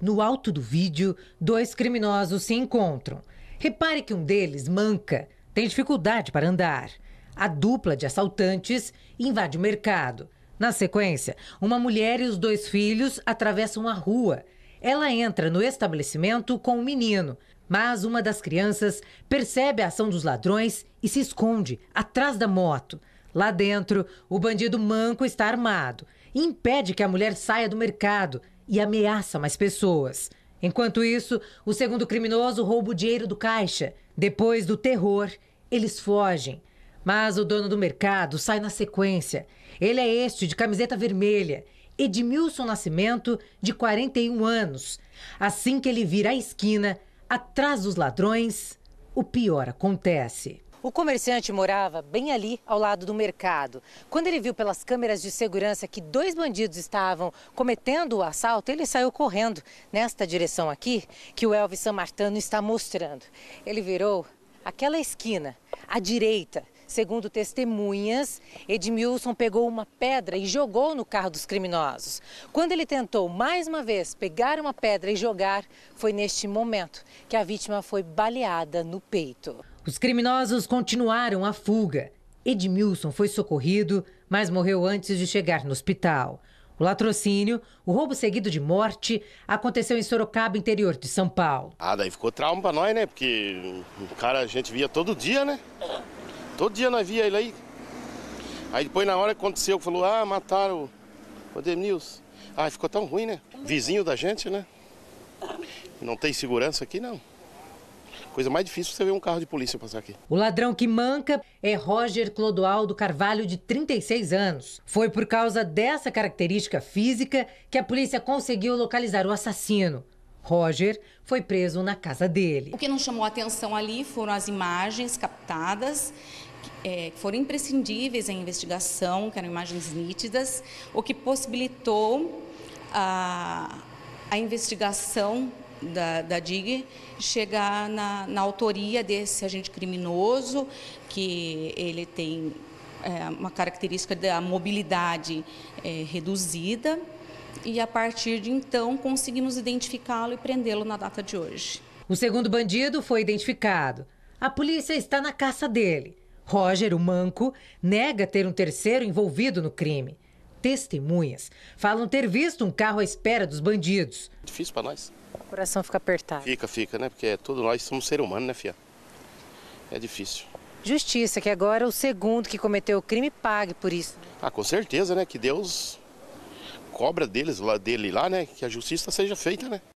No alto do vídeo, dois criminosos se encontram. Repare que um deles manca, tem dificuldade para andar. A dupla de assaltantes invade o mercado. Na sequência, uma mulher e os dois filhos atravessam a rua. Ela entra no estabelecimento com o um menino, mas uma das crianças percebe a ação dos ladrões e se esconde atrás da moto. Lá dentro, o bandido manco está armado e impede que a mulher saia do mercado e ameaça mais pessoas. Enquanto isso, o segundo criminoso rouba o dinheiro do caixa. Depois do terror, eles fogem. Mas o dono do mercado sai na sequência. Ele é este, de camiseta vermelha. Edmilson Nascimento, de 41 anos. Assim que ele vira a esquina, atrás dos ladrões, o pior acontece. O comerciante morava bem ali, ao lado do mercado. Quando ele viu pelas câmeras de segurança que dois bandidos estavam cometendo o assalto, ele saiu correndo nesta direção aqui que o Elvis Samartano está mostrando. Ele virou aquela esquina, à direita. Segundo testemunhas, Edmilson pegou uma pedra e jogou no carro dos criminosos. Quando ele tentou mais uma vez pegar uma pedra e jogar, foi neste momento que a vítima foi baleada no peito. Os criminosos continuaram a fuga. Edmilson foi socorrido, mas morreu antes de chegar no hospital. O latrocínio, o roubo seguido de morte, aconteceu em Sorocaba, interior de São Paulo. Ah, daí ficou trauma pra nós, né? Porque o cara a gente via todo dia, né? Todo dia nós via ele aí. Aí depois, na hora que aconteceu, falou: ah, mataram o Denilson. Ah, ficou tão ruim, né? Vizinho da gente, né? Não tem segurança aqui, não. Coisa mais difícil você ver um carro de polícia passar aqui. O ladrão que manca é Roger Clodoaldo Carvalho, de 36 anos. Foi por causa dessa característica física que a polícia conseguiu localizar o assassino. Roger foi preso na casa dele. O que não chamou atenção ali foram as imagens captadas é, foram imprescindíveis à investigação, que eram imagens nítidas, o que possibilitou a, a investigação da, da DIG chegar na, na autoria desse agente criminoso, que ele tem é, uma característica da mobilidade é, reduzida, e a partir de então conseguimos identificá-lo e prendê-lo na data de hoje. O segundo bandido foi identificado. A polícia está na caça dele. Roger, o manco, nega ter um terceiro envolvido no crime. Testemunhas falam ter visto um carro à espera dos bandidos. Difícil para nós. O coração fica apertado. Fica, fica, né? Porque é todos nós somos ser humano, né, Fia? É difícil. Justiça, que agora é o segundo que cometeu o crime pague por isso. Ah, com certeza, né? Que Deus cobra deles, lá, dele lá, né? Que a justiça seja feita, né?